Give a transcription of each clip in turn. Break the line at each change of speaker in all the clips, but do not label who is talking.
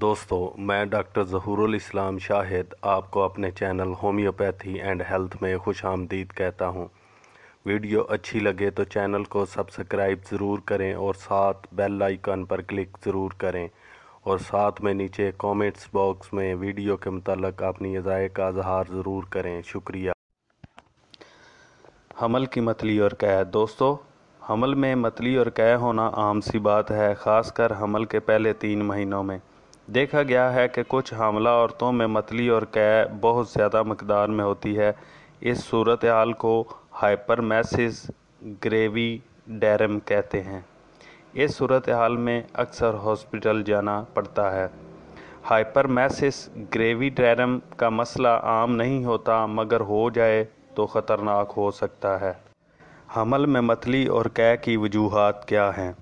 दोस्तों मैं डॉक्टर जहूरुल इस्लाम शाहिद आपको अपने चैनल होम्योपैथी एंड हेल्थ में खुश आमदीद कहता हूँ वीडियो अच्छी लगे तो चैनल को सब्सक्राइब ज़रूर करें और साथ बेल आइकन पर क्लिक ज़रूर करें और साथ में नीचे कमेंट्स बॉक्स में वीडियो के मतलब अपनी अज़ाय का अजहार ज़रूर करें शुक्रिया हमल की मतली और कह दोस्तों हमल में मतली और कह होना आम सी बात है ख़ासकर हमल के पहले तीन महीनों में देखा गया है कि कुछ हमला औरतों में मतली और कै बहुत ज़्यादा मकदार में होती है इस सूरत हाल को हाइपरमेसिस ग्रेवी डैरम कहते हैं इस सूरत हाल में अक्सर हॉस्पिटल जाना पड़ता है हाइपरमेसिस ग्रेवी डैरम का मसला आम नहीं होता मगर हो जाए तो ख़तरनाक हो सकता है हमल में मतली और कै की वजूहत क्या हैं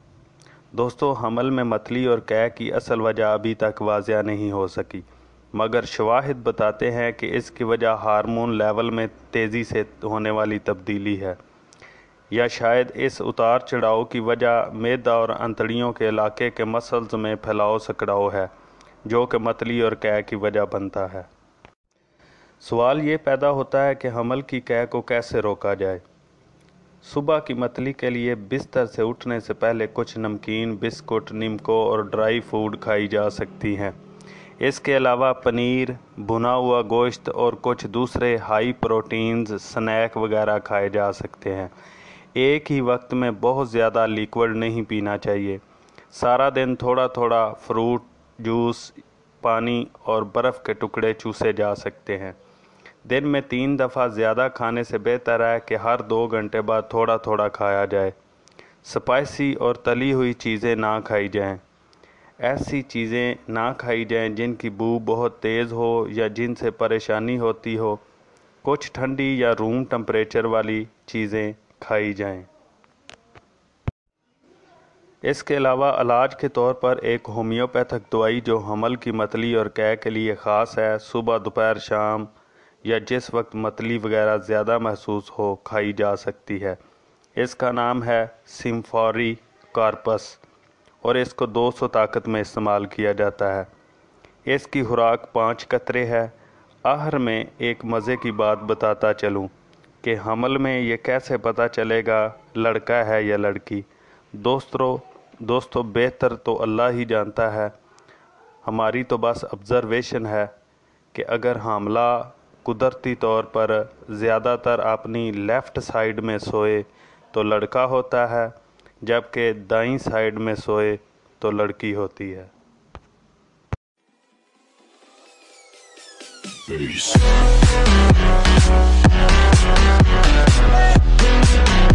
दोस्तों हमल में मतली और कै की असल वजह अभी तक वाजिया नहीं हो सकी मगर शवाहद बताते हैं कि इसकी वजह हार्मोन लेवल में तेज़ी से होने वाली तब्दीली है या शायद इस उतार चढ़ाव की वजह मैदा और अंतड़ियों के इलाके के मसल्स में फैलाव सकड़ाव है जो कि मतली और कै की वजह बनता है सवाल ये पैदा होता है कि हमल की कै को कैसे रोका जाए सुबह की मतली के लिए बिस्तर से उठने से पहले कुछ नमकीन बिस्कुट निमको और ड्राई फूड खाई जा सकती हैं इसके अलावा पनीर भुना हुआ गोश्त और कुछ दूसरे हाई प्रोटीन्स स्नैक वगैरह खाए जा सकते हैं एक ही वक्त में बहुत ज़्यादा लिक्विड नहीं पीना चाहिए सारा दिन थोड़ा थोड़ा फ्रूट जूस पानी और बर्फ़ के टुकड़े चूसे जा सकते हैं दिन में तीन दफ़ा ज़्यादा खाने से बेहतर है कि हर दो घंटे बाद थोड़ा थोड़ा खाया जाए स्पाइसी और तली हुई चीज़ें ना खाई जाएं। ऐसी चीज़ें ना खाई जाएं जिनकी बू बहुत तेज़ हो या जिनसे परेशानी होती हो कुछ ठंडी या रूम टम्परेचर वाली चीज़ें खाई जाएं। इसके अलावा इलाज के तौर पर एक होम्योपैथिक दवाई जो हमल की मतली और कै के लिए ख़ास है सुबह दोपहर शाम या जिस वक्त मतली वगैरह ज़्यादा महसूस हो खाई जा सकती है इसका नाम है सिम्फॉरी कार्पस और इसको 200 ताकत में इस्तेमाल किया जाता है इसकी खुराक पाँच कतरे है आहर में एक मज़े की बात बताता चलूँ कि हमल में ये कैसे पता चलेगा लड़का है या लड़की दोस्तों दोस्तों बेहतर तो अल्लाह ही जानता है हमारी तो बस ऑब्ज़रवेशन है कि अगर हमला कुदरती तौर पर ज़्यादातर अपनी लेफ़्ट साइड में सोए तो लड़का होता है जबकि दाई साइड में सोए तो लड़की होती है Peace.